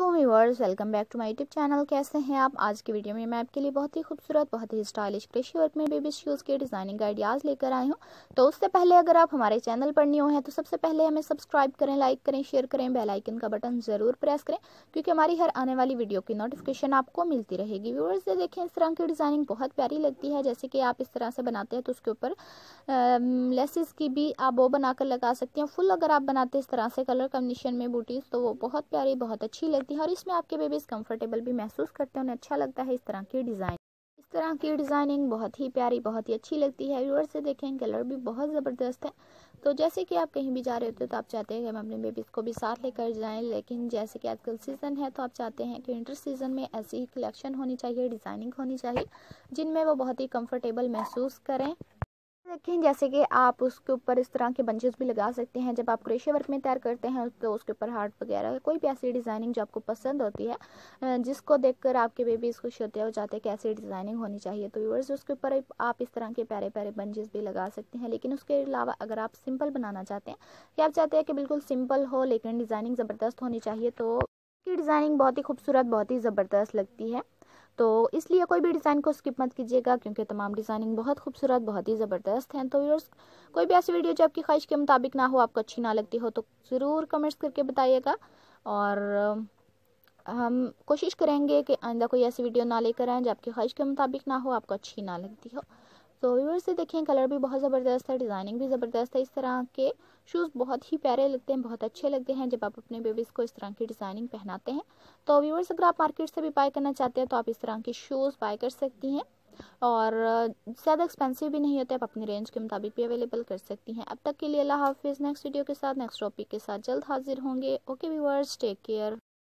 Aslam welcome back to my YouTube channel कैसे हैं आप आज की वीडियो में मैं आपके लिए बहुत ही खूबसूरत बहुत ही स्टाइलिश कृषि वर्क में बेबी शूज़ के डिज़ाइनिंग का आइडियाज़ लेकर आई हूँ तो उससे पहले अगर आप हमारे चैनल पर न्यू हैं तो सबसे पहले हमें सब्सक्राइब करें लाइक करें शेयर करें बेलाइकन का बटन ज़रूर प्रेस करें क्योंकि हमारी हर आने वाली वीडियो की नोटिफिकेशन आपको मिलती रहेगी व्यूवर्स ये देखें इस तरह की डिज़ाइनिंग बहुत प्यारी लगती है जैसे कि आप इस तरह से बनाते हैं तो उसके ऊपर लेसिस की भी आप वो बनाकर लगा सकते हैं फुल अगर आप बनाते हैं इस तरह से कलर कम्बिनेशन में बूटीज़ तो वो बहुत प्यारी बहुत अच्छी लगती है और इसमें आपके बेबीज़ कंफर्टेबल भी महसूस करते हैं उन्हें अच्छा लगता है इस तरह की डिज़ाइन इस तरह की डिज़ाइनिंग बहुत ही प्यारी बहुत ही अच्छी लगती है व्यूअर से देखें कलर भी बहुत ज़बरदस्त है तो जैसे कि आप कहीं भी जा रहे होते हो तो आप चाहते हैं कि हम अपने बेबीज़ को भी साथ लेकर जाएं लेकिन जैसे कि आजकल सीज़न है तो आप चाहते हैं कि विंटर सीज़न में ऐसी ही कलेक्शन होनी चाहिए डिज़ाइनिंग होनी चाहिए जिनमें वो बहुत ही कम्फर्टेबल महसूस करें रखें जैसे कि आप उसके ऊपर इस तरह के बंचेस भी लगा सकते हैं जब आप क्रेशे वर्क में तैयार करते हैं तो उसके ऊपर हार्ट वगैरह कोई भी ऐसी डिज़ाइनिंग जो आपको पसंद होती है जिसको देखकर आपके बेबीज़ खुश होते हो जाते हैं कि ऐसी डिज़ाइनिंग होनी चाहिए तो व्यूअर्स उसके ऊपर आप इस तरह के प्यारे प्यारे बंजेस भी लगा सकते हैं लेकिन उसके अलावा अगर आप सिंपल बनाना चाहते हैं या आप चाहते हैं कि बिल्कुल सिंपल हो लेकिन डिज़ाइनिंग ज़बरदस्त होनी चाहिए तो की डिज़ाइनिंग बहुत ही खूबसूरत बहुत ही ज़बरदस्त लगती है तो इसलिए कोई भी डिज़ाइन को स्किप मत कीजिएगा क्योंकि तमाम डिज़ाइनिंग बहुत खूबसूरत बहुत ही ज़बरदस्त हैं तो व्यूअर्स कोई भी ऐसी वीडियो जो आपकी ख्वाहिश के मुताबिक ना हो आपको अच्छी ना लगती हो तो ज़रूर कमेंट्स करके बताइएगा और हम कोशिश करेंगे कि आइंदा कोई ऐसी वीडियो ना लेकर आएँ जो आपकी ख्वाहिश के मुताबिक ना हो आपको अच्छी ना लगती हो सो व्यूअर से देखें कलर भी बहुत ज़बरदस्त है डिज़ाइनिंग भी ज़बरदस्त है इस तरह के शूज़ बहुत ही प्यारे लगते हैं बहुत अच्छे लगते हैं जब आप अपने बेबीज़ को इस तरह की डिज़ाइनिंग पहनाते हैं तो व्यूअर्स अगर आप मार्केट से भी बाय करना चाहते हैं तो आप इस तरह के शूज़ बाय कर सकती हैं और ज़्यादा एक्सपेंसिव भी नहीं होते आप अपनी रेंज के मुताबिक भी अवेलेबल कर सकती हैं अब तक के लिए अल्लाह हाफिज़ नेक्स्ट वीडियो के साथ नेक्स्ट टॉपिक के साथ जल्द हाजिर होंगे ओके व्यूअर्स टेक केयर